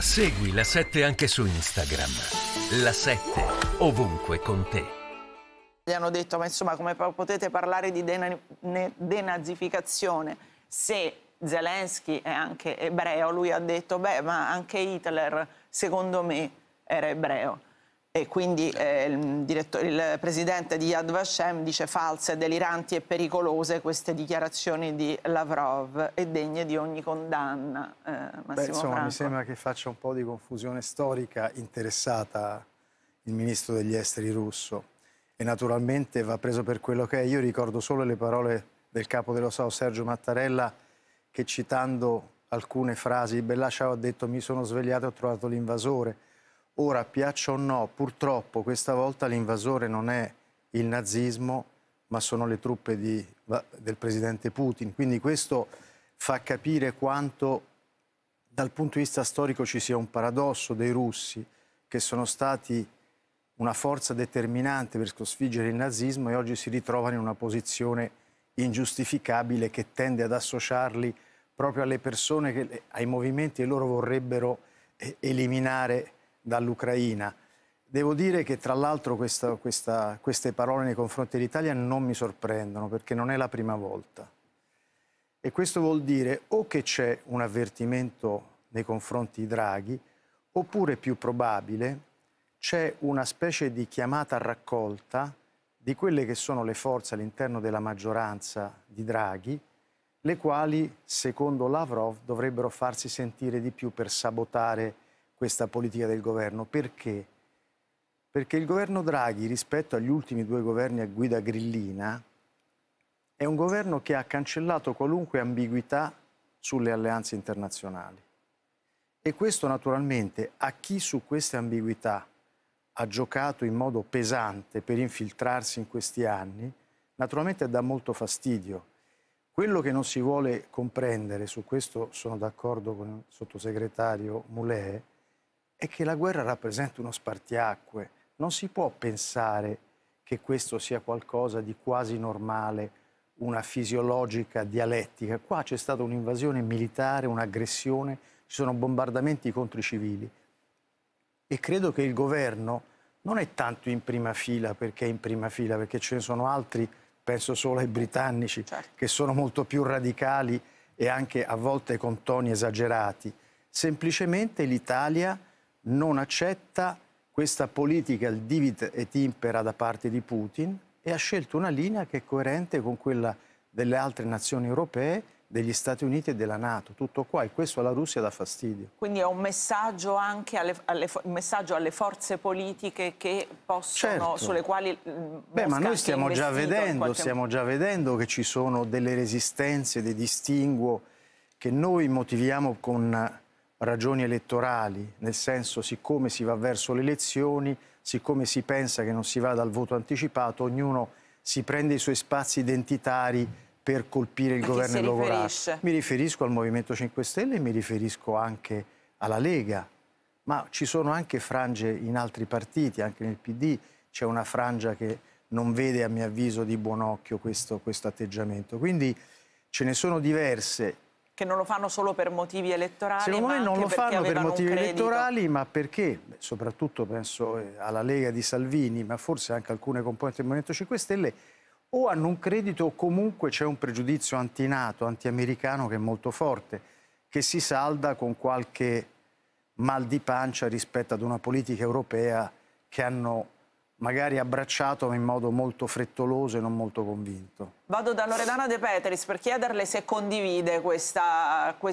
Segui la 7 anche su Instagram. La 7 ovunque con te. Gli hanno detto, ma insomma, come potete parlare di dena- denazificazione se Zelensky è anche ebreo? Lui ha detto, beh, ma anche Hitler, secondo me, era ebreo e quindi eh, il, il, presidente di Yad Vashem dice false, deliranti e pericolose queste dichiarazioni di Lavrov e degne di ogni condanna. Eh, Beh, insomma, Franco. mi sembra che faccia un po' di confusione storica interessata il ministro degli esteri russo e naturalmente va preso per quello che è. Io ricordo solo le parole del capo dello Stato Sergio Mattarella che citando alcune frasi, Bellacia ha detto mi sono svegliato e ho trovato l'invasore Ora, piaccia o no, purtroppo questa volta l'invasore non è il nazismo, ma sono le truppe di, del presidente Putin. Quindi questo fa capire quanto dal punto di vista storico ci sia un paradosso dei russi che sono stati una forza determinante per sconfiggere il nazismo e oggi si ritrovano in una posizione ingiustificabile che tende ad associarli proprio alle persone, che, ai movimenti che loro vorrebbero eh, eliminare dall'Ucraina. Devo dire che tra l'altro queste parole nei confronti dell'Italia non mi sorprendono perché non è la prima volta. E questo vuol dire o che c'è un avvertimento nei confronti di Draghi, oppure più probabile c'è una specie di chiamata a raccolta di quelle che sono le forze all'interno della maggioranza di Draghi, le quali, secondo Lavrov, dovrebbero farsi sentire di più per sabotare questa politica del governo. Perché? Perché il governo Draghi, rispetto agli ultimi due governi a guida grillina, è un governo che ha cancellato qualunque ambiguità sulle alleanze internazionali. E questo naturalmente a chi su queste ambiguità ha giocato in modo pesante per infiltrarsi in questi anni, naturalmente dà molto fastidio. Quello che non si vuole comprendere, su questo sono d'accordo con il sottosegretario Mulè, è che la guerra rappresenta uno spartiacque. Non si può pensare che questo sia qualcosa di quasi normale, una fisiologica dialettica. Qua c'è stata un'invasione militare, un'aggressione, ci sono bombardamenti contro i civili. E credo che il governo non è tanto in prima fila perché è in prima fila, perché ce ne sono altri, penso solo ai britannici, certo. che sono molto più radicali e anche a volte con toni esagerati. Semplicemente l'Italia non accetta questa politica divit et impera da parte di Putin e ha scelto una linea che è coerente con quella delle altre nazioni europee degli Stati Uniti e della Nato, tutto qua, e questo alla Russia dà fastidio. Quindi è un messaggio anche alle, alle, messaggio alle forze politiche che possono, certo. sulle quali... Mm, Beh, ma noi stiamo già, vedendo, qualche... stiamo già vedendo che ci sono delle resistenze, dei distinguo che noi motiviamo con ragioni elettorali, nel senso siccome si va verso le elezioni, siccome si pensa che non si vada al voto anticipato, ognuno si prende i suoi spazi identitari per colpire il governo e lavorato. Mi riferisco al Movimento 5 Stelle e mi riferisco anche alla Lega, ma ci sono anche frange in altri partiti, anche nel PD c'è una frangia che non vede a mio avviso di buon occhio questo, questo atteggiamento. Quindi ce ne sono diverse che non lo fanno solo per motivi elettorali. Secondo me non lo fanno per motivi elettorali, ma perché, soprattutto penso eh, alla Lega di Salvini, ma forse anche alcune componenti del Movimento 5 Stelle, o hanno un credito o comunque c'è un pregiudizio antinato, antiamericano che è molto forte, che si salda con qualche mal di pancia rispetto ad una politica europea che hanno magari abbracciato ma in modo molto frettoloso e non molto convinto. Vado da Loredana De Petris per chiederle se condivide questa, questa...